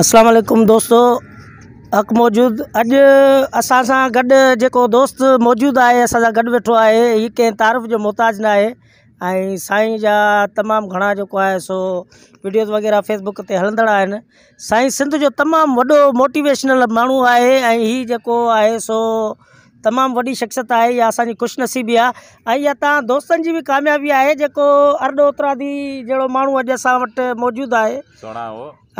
अस्सलाम वालेकुम दोस्तों हक़ मौजूद अज असा गड जो दोस्त मौजूद है असा गड वेठो है ये कें तारफ़ जो मोहताज ना है साई साईं तमाम तमामु जो है सो वीडियोस वग़ैरह फेसबुक से हलदड़ा साई सिंध जो तमाम वो मोटिवेशनल मू है ये जो है सो तमाम वही शख़्सियत है इहा अस खुशनसीबी आई या इहा तव्हां दोस्तनि जी कामयाबी है जो अरॾो उतरादी जहिड़ो मू अस मौजूद है मौजूदु आहे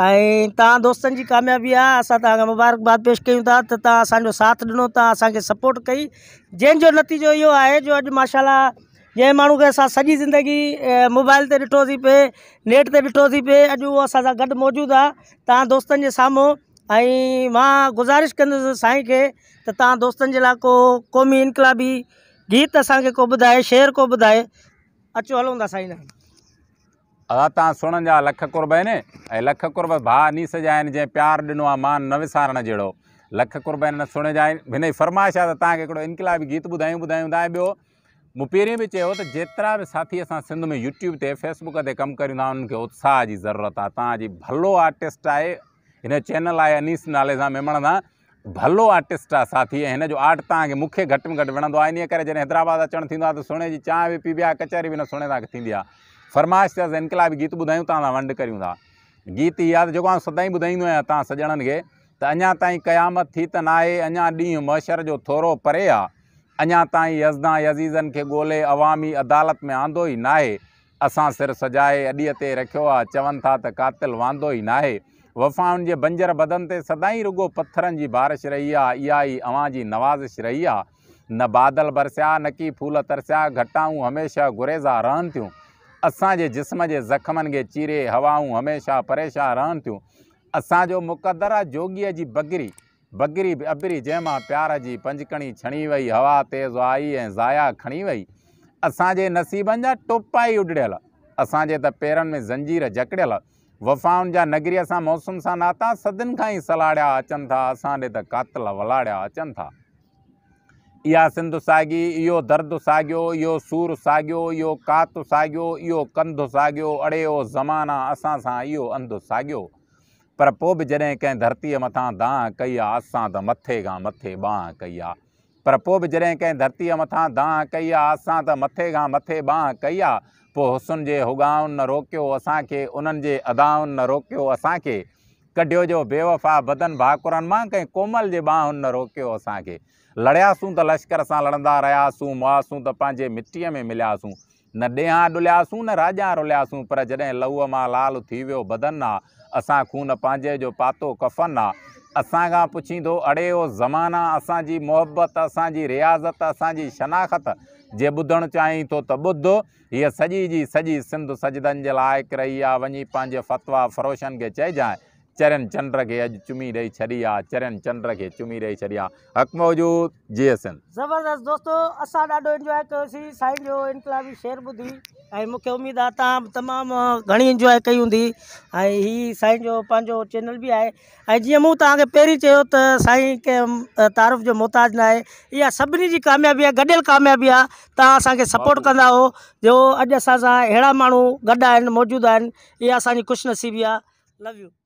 ऐं कामयाबी आहे मुबारकबाद पेश क्यूँ था त साथ दिनों तव्हां असांखे सपोर्ट कई जंहिंजो नतीजो यो है जो अज माशाला जै मू के असां सारी ज़िंदगी मोबाइल से ॾिठोसीं पे नेट से ॾिठोसीं पे अज वो असा गड मौजूद आ आहे तव्हां दोस्तनि जे ऐं मां गुज़ारिश कंदुसि साईं खे त तव्हां दोस्तनि जे लाइ को क़ौमी इनकलाबी गीत असांखे को ॿुधाए शेयर को ॿुधाए अचो हलूं था हा तव्हां सुणनि जा लख कुर्ब आहिनि ऐं लखु कुर्बा भाउ नीस जा आहिनि जंहिं प्यारु ॾिनो आहे मान न विसारण जहिड़ो लख कुर्ब आहिनि न सुण जा आहिनि हिन फरमाइश आहे त तव्हांखे हिकिड़ो इनकलाबी गीत ॿुधायूं ॿुधायूं त ॿियो मूं पहिरीं बि चयो त जेतिरा बि साथी असां सिंध में यूट्यूब ते फेसबुक ते कमु कयूं था उन्हनि खे उत्साह जी ज़रूरत आहे आर्टिस्ट आहे इन चैनल आए अनीस नाले से मेमण सा भलो आर्टिस्ट आ साथी है जो आर्ट तक मुख्य घट में घट वणंदो इन कर जॾहिं हैदराबाद अचणु थी तो त की चाय भी पीबी आ कचहरी भी न सुहिणे तक थींदी आहे फरमाइश थियसि हिन गीत बुधाऊँ तक वंड करूँ था गीत ई आहे त जेको आउं सदाईं ॿुधाईंदो के तव्हां सॼणनि क़यामत थी त ना अञा ॾींहुं महेशर जो थोड़ो परे आहे अञा ताईं यसदां अज़ीज़नि खे अवामी अदालत में आंदो ही ना असां सिर सजाए अॼुअ ते रखियो आहे था त कातिल वांदो ना नाहे वफ़ाउनि जे बंजर बदन ते सदाई रुगो पथरनि जी बारिश रही आहे इहा ई अव्हां जी नवाज़िश रही आहे न बादल बरसिया न की फूल तरसिया घटाऊं हमेशह घुरेज़ा रहनि थियूं असांजे जिस्म जे ज़ख़्मनि खे चीरे हवाऊं हमेशह परेशान रहनि थियूं असांजो मुक़दर आहे जोगीअ जी बगरी बगरी अबरी जंहिं प्यार जी पंजकणी छणी वई हवा तेज़ आई ऐं ज़ाया खणी वई असांजे नसीबनि जा टोपा ई उॾड़ियल असांजे त पेरनि में ज़ंजीर जकड़ियल वफ़ाउनि जा नगरीअ सां मौसम सां नाता सदियुनि खां ई सलाड़िया अचनि था असां ॾे त कातल वलाड़िया अचनि था इहा सिंधु साॻी इहो दर्दु साॻियो इहो सूरु साॻियो इहो कातु साॻियो इहो कंधु साॻियो अड़े ओ ज़माना असां सां इहो अंधु साॻियो पर पोइ बि जॾहिं कंहिं धरतीअ मथां दां कई आहे असां त मथे खां मथे ॿांह कई आहे पर पोइ बि जॾहिं कंहिं धरतीअ मथां दां कई आहे असां मथे खां मथे कई पोइ हुसन जे हुगाउनि न रोकियो असांखे उन्हनि जे अदाउनि न रोकियो असांखे कढियो जो बेवफा बदन भाकुरनि मां कंहिं कोमल जे बाहुनि न रोकियो असांखे लड़ियासीं त लश्कर सां लड़ंदा रहियासीं मुआासूं त पंहिंजे मिटीअ में मिलियासीं न ॾेहा डुलियासीं न राजा रुलियासीं पर जॾहिं लहअ मां लाल थी वियो बदन आहे असां खून पंहिंजे जो पातो कफ़न आहे असां खां पुछींदो अड़े ओ ज़माना असांजी मुहबत असांजी रियाज़त असांजी शनाख़त जे ॿुधणु चाहीं थो त ॿुध हीअ सॼी जी सॼी सिंध सजदनि जे लाइक़ु रही आहे वञी पंहिंजे फ़तवा फरोशनि खे चइजांइ दोस्तो असां ॾाढो इंजॉय कयोसीं ॿुधी ऐं मूंखे उमेदु आहे तव्हां बि तमामु घणी इंजॉय कई हूंदी ऐं हीअ साईं जो पंहिंजो चैनल बि आहे ऐं जीअं मूं तव्हांखे पहिरीं चयो त साईं कंहिं तारीफ़ जो मोहताज न आहे इहा सभिनी जी कामयाबी आहे गॾियल कामयाबी आहे तव्हां असांखे सपोर्ट कंदा हो जो अॼु असां सां अहिड़ा माण्हू गॾु आहिनि मौजूदु आहिनि इहा असांजी ख़ुशिनसीबी आहे यू